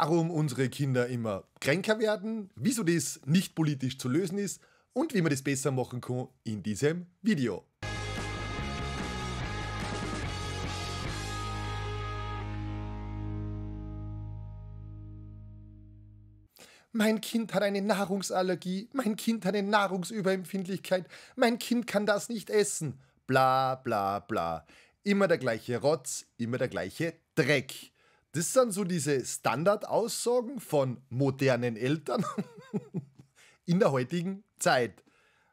warum unsere Kinder immer kränker werden, wieso das nicht politisch zu lösen ist und wie man das besser machen kann in diesem Video. Mein Kind hat eine Nahrungsallergie, mein Kind hat eine Nahrungsüberempfindlichkeit, mein Kind kann das nicht essen. Bla bla bla. Immer der gleiche Rotz, immer der gleiche Dreck. Das sind so diese Standardaussagen von modernen Eltern in der heutigen Zeit.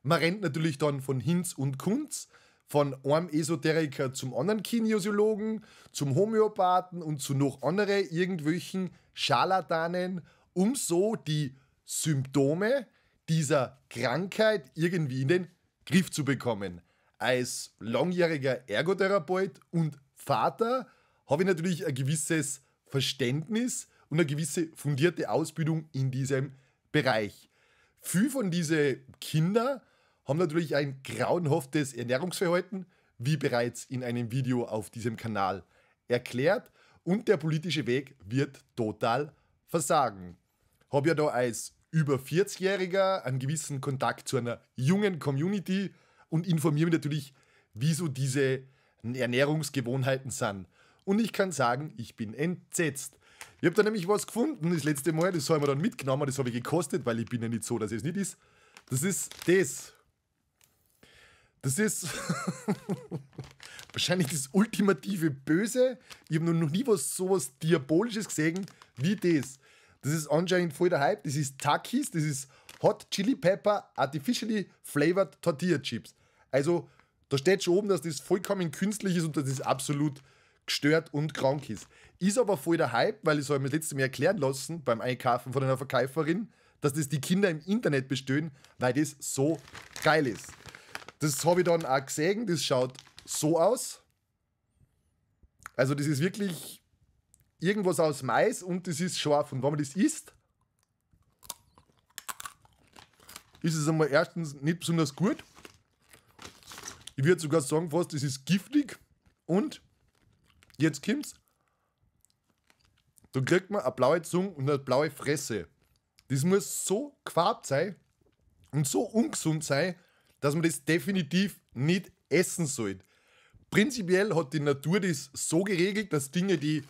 Man rennt natürlich dann von Hinz und Kunz, von einem Esoteriker zum anderen Kinesiologen, zum Homöopathen und zu noch anderen irgendwelchen Scharlatanen, um so die Symptome dieser Krankheit irgendwie in den Griff zu bekommen. Als langjähriger Ergotherapeut und Vater habe ich natürlich ein gewisses Verständnis und eine gewisse fundierte Ausbildung in diesem Bereich. Viele von diesen Kinder haben natürlich ein grauenhaftes Ernährungsverhalten, wie bereits in einem Video auf diesem Kanal erklärt, und der politische Weg wird total versagen. Habe ja da als über 40-Jähriger einen gewissen Kontakt zu einer jungen Community und informiere mich natürlich, wieso diese Ernährungsgewohnheiten sind. Und ich kann sagen, ich bin entsetzt. Ich habe da nämlich was gefunden das letzte Mal, das haben wir dann mitgenommen, das habe ich gekostet, weil ich bin ja nicht so, dass es nicht ist. Das ist das. Das ist wahrscheinlich das ultimative Böse. Ich habe noch nie was sowas Diabolisches gesehen wie das. Das ist anscheinend voll der Hype. Das ist Takis, das ist Hot Chili Pepper Artificially Flavored Tortilla Chips. Also, da steht schon oben, dass das vollkommen künstlich ist und das ist absolut gestört und krank ist. Ist aber voll der Hype, weil ich habe mir letztes Mal erklären lassen beim Einkaufen von einer Verkäuferin, dass das die Kinder im Internet bestehen, weil das so geil ist. Das habe ich dann auch gesehen, das schaut so aus. Also das ist wirklich irgendwas aus Mais und das ist scharf. Und wenn man das isst, ist es einmal erstens nicht besonders gut. Ich würde sogar sagen fast, das ist giftig und Jetzt kommt's. Da kriegt man eine blaue Zunge und eine blaue Fresse. Das muss so gefärbt sein und so ungesund sein, dass man das definitiv nicht essen sollte. Prinzipiell hat die Natur das so geregelt, dass Dinge, die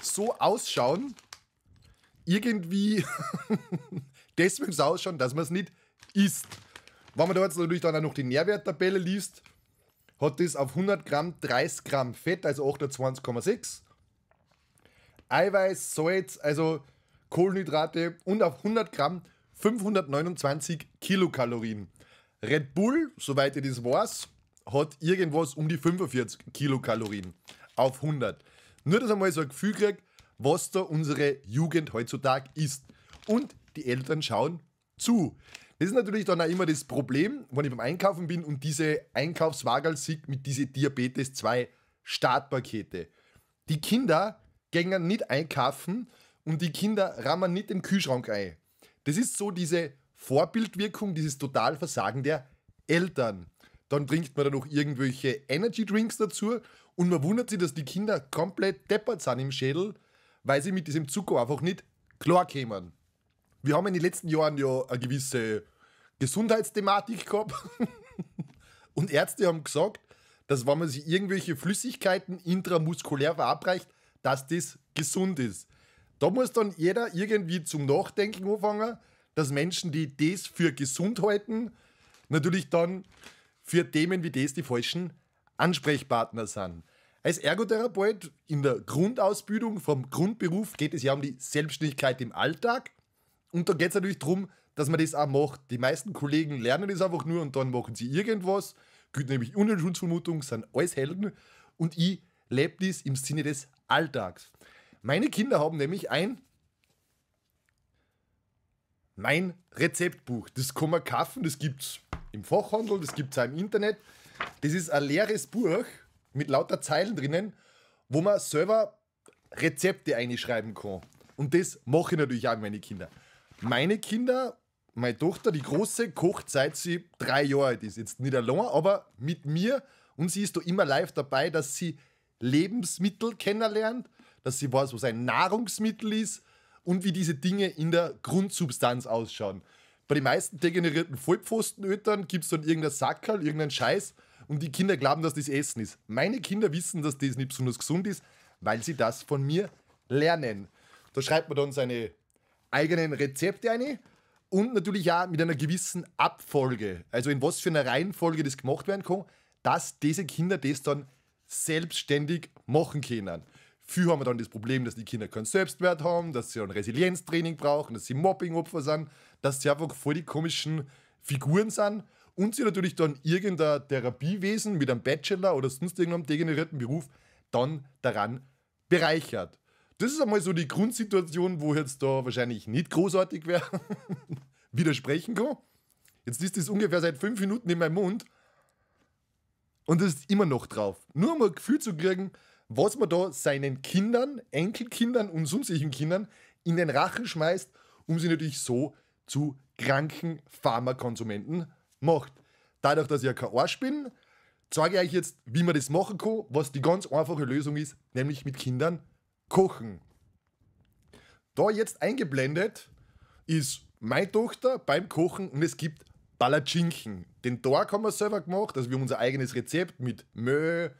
so ausschauen, irgendwie deswegen so ausschauen, dass man es nicht isst. Wenn man da jetzt natürlich dann auch noch die Nährwerttabelle liest, hat das auf 100 Gramm 30 Gramm Fett, also 28,6. Eiweiß, Salz, also Kohlenhydrate und auf 100 Gramm 529 Kilokalorien. Red Bull, soweit ihr das weiß, hat irgendwas um die 45 Kilokalorien auf 100. Nur, dass ihr mal so ein Gefühl kriegt, was da unsere Jugend heutzutage ist. Und die Eltern schauen zu. Das ist natürlich dann auch immer das Problem, wenn ich beim Einkaufen bin und diese Einkaufswagel sieg mit diese Diabetes 2 Startpakete. Die Kinder gängen nicht einkaufen und die Kinder rammen nicht den Kühlschrank ein. Das ist so diese Vorbildwirkung, dieses Totalversagen der Eltern. Dann trinkt man da noch irgendwelche Energy Drinks dazu und man wundert sich, dass die Kinder komplett deppert sind im Schädel, weil sie mit diesem Zucker einfach nicht klar kämen. Wir haben in den letzten Jahren ja eine gewisse Gesundheitsthematik gehabt. Und Ärzte haben gesagt, dass wenn man sich irgendwelche Flüssigkeiten intramuskulär verabreicht, dass das gesund ist. Da muss dann jeder irgendwie zum Nachdenken anfangen, dass Menschen, die das für gesund halten, natürlich dann für Themen wie das die falschen Ansprechpartner sind. Als Ergotherapeut in der Grundausbildung vom Grundberuf geht es ja um die Selbstständigkeit im Alltag. Und da geht es natürlich darum, dass man das auch macht. Die meisten Kollegen lernen das einfach nur und dann machen sie irgendwas, gilt nämlich Unentschuldsvermutung, sind alles Helden und ich lebe das im Sinne des Alltags. Meine Kinder haben nämlich ein mein Rezeptbuch. Das kann man kaufen, das gibt es im Fachhandel, das gibt es auch im Internet. Das ist ein leeres Buch mit lauter Zeilen drinnen, wo man selber Rezepte einschreiben kann. Und das mache ich natürlich auch mit meinen Kindern. Meine Kinder meine Tochter, die Große, kocht seit sie drei Jahre alt ist. Jetzt nicht allein, aber mit mir. Und sie ist da immer live dabei, dass sie Lebensmittel kennenlernt, dass sie weiß, was ein Nahrungsmittel ist und wie diese Dinge in der Grundsubstanz ausschauen. Bei den meisten degenerierten Vollpfostenötern gibt es dann irgendein Sackerl, irgendeinen Scheiß und die Kinder glauben, dass das Essen ist. Meine Kinder wissen, dass das nicht besonders gesund ist, weil sie das von mir lernen. Da schreibt man dann seine eigenen Rezepte ein und natürlich auch mit einer gewissen Abfolge, also in was für einer Reihenfolge das gemacht werden kann, dass diese Kinder das dann selbstständig machen können. Viele haben wir dann das Problem, dass die Kinder keinen Selbstwert haben, dass sie ein Resilienztraining brauchen, dass sie Mobbingopfer sind, dass sie einfach voll die komischen Figuren sind und sie natürlich dann irgendein Therapiewesen mit einem Bachelor oder sonst irgendeinem degenerierten Beruf dann daran bereichert das ist einmal so die Grundsituation, wo ich jetzt da wahrscheinlich nicht großartig wäre, widersprechen kann. Jetzt ist das ungefähr seit fünf Minuten in meinem Mund und es ist immer noch drauf. Nur um ein Gefühl zu kriegen, was man da seinen Kindern, Enkelkindern und sonstigen Kindern in den Rachen schmeißt, um sie natürlich so zu kranken Pharmakonsumenten macht. Dadurch, dass ich ja kein Arsch bin, zeige ich euch jetzt, wie man das machen kann, was die ganz einfache Lösung ist, nämlich mit Kindern kochen. Da jetzt eingeblendet ist meine Tochter beim Kochen und es gibt Palatschinken. Den Tag haben wir selber gemacht, also wir haben unser eigenes Rezept mit Mehl,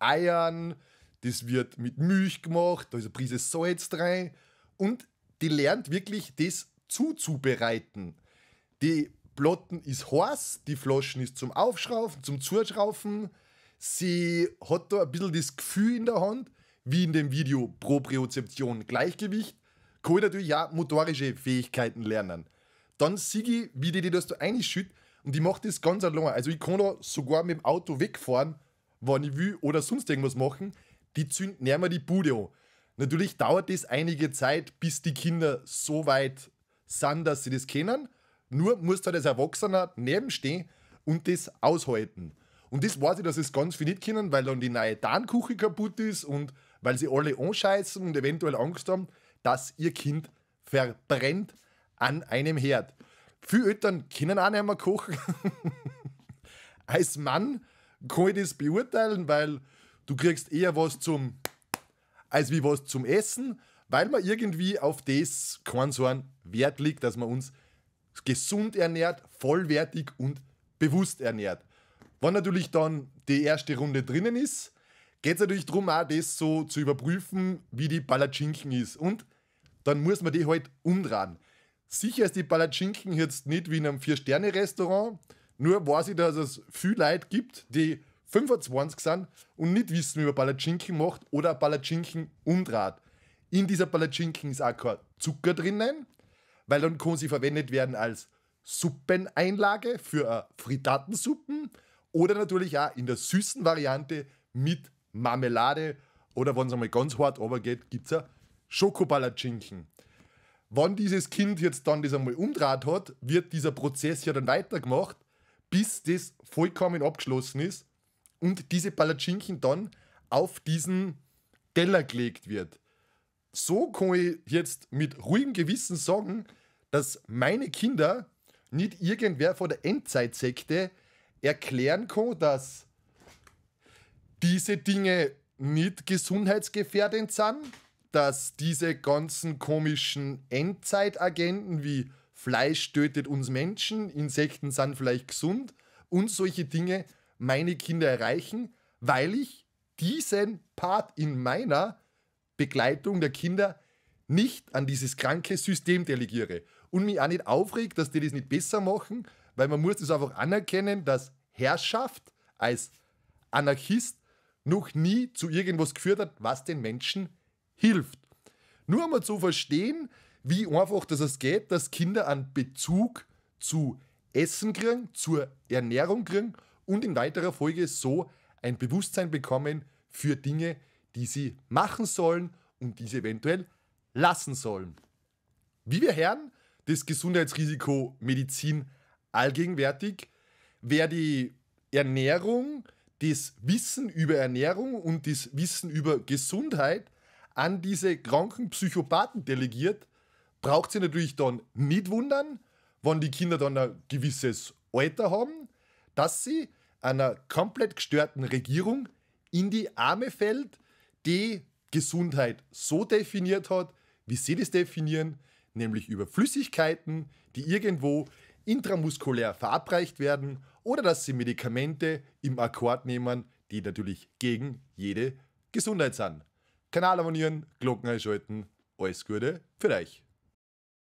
Eiern, das wird mit Milch gemacht, da ist eine Prise Salz rein und die lernt wirklich das zuzubereiten. Die Platten ist heiß, die Flaschen ist zum Aufschraufen, zum Zuschraufen. Sie hat da ein bisschen das Gefühl in der Hand wie in dem Video Propriozeption Gleichgewicht, kann ich natürlich auch motorische Fähigkeiten lernen. Dann sehe ich, wie die, das da einschüttet und ich mache das ganz lange. Also ich kann da sogar mit dem Auto wegfahren, wenn ich will oder sonst irgendwas machen. Die zünden nicht mehr die Bude an. Natürlich dauert das einige Zeit, bis die Kinder so weit sind, dass sie das kennen. Nur muss da das Erwachsener nebenstehen und das aushalten. Und das weiß ich, dass es ganz viel nicht können, weil dann die neue Tarnkuche kaputt ist und weil sie alle anscheißen und eventuell Angst haben, dass ihr Kind verbrennt an einem Herd. Viele Eltern können auch nicht mehr kochen. Als Mann kann ich das beurteilen, weil du kriegst eher was zum als wie was zum Essen, weil man irgendwie auf das keinen so einen Wert legt, dass man uns gesund ernährt, vollwertig und bewusst ernährt. Wenn natürlich dann die erste Runde drinnen ist, geht es natürlich darum, auch das so zu überprüfen, wie die Palatschinken ist. Und dann muss man die halt umdrehen. Sicher ist die Palatschinken jetzt nicht wie in einem Vier-Sterne-Restaurant, nur weiß ich, dass es viele Leute gibt, die 25 sind und nicht wissen, wie man Palatschinken macht oder Palatschinken umdreht. In dieser Palatschinken ist auch kein Zucker drinnen, weil dann kann sie verwendet werden als Suppeneinlage für äh, Frittatensuppen oder natürlich auch in der süßen Variante mit Marmelade oder wenn es einmal ganz hart runtergeht, gibt es ja Schokoballerchinken. Wenn dieses Kind jetzt dann das einmal umdraht hat, wird dieser Prozess ja dann weitergemacht, bis das vollkommen abgeschlossen ist und diese Palatschinken dann auf diesen Teller gelegt wird. So kann ich jetzt mit ruhigem Gewissen sagen, dass meine Kinder nicht irgendwer von der Endzeitsekte erklären kann, dass diese Dinge nicht gesundheitsgefährdend sind, dass diese ganzen komischen Endzeitagenten wie Fleisch tötet uns Menschen, Insekten sind vielleicht gesund und solche Dinge meine Kinder erreichen, weil ich diesen Part in meiner Begleitung der Kinder nicht an dieses kranke System delegiere und mich auch nicht aufregt, dass die das nicht besser machen, weil man muss das einfach anerkennen, dass Herrschaft als Anarchist noch nie zu irgendwas geführt hat, was den Menschen hilft. Nur einmal zu verstehen, wie einfach das es geht, dass Kinder einen Bezug zu Essen kriegen, zur Ernährung kriegen und in weiterer Folge so ein Bewusstsein bekommen für Dinge, die sie machen sollen und die sie eventuell lassen sollen. Wie wir hören, das Gesundheitsrisiko Medizin allgegenwärtig. Wer die Ernährung das Wissen über Ernährung und das Wissen über Gesundheit an diese kranken Psychopathen delegiert, braucht sie natürlich dann nicht wundern, wenn die Kinder dann ein gewisses Alter haben, dass sie einer komplett gestörten Regierung in die Arme fällt, die Gesundheit so definiert hat, wie sie das definieren, nämlich über Flüssigkeiten, die irgendwo intramuskulär verabreicht werden oder dass sie Medikamente im Akkord nehmen, die natürlich gegen jede Gesundheit sind. Kanal abonnieren, Glocken einschalten, alles Gute für euch.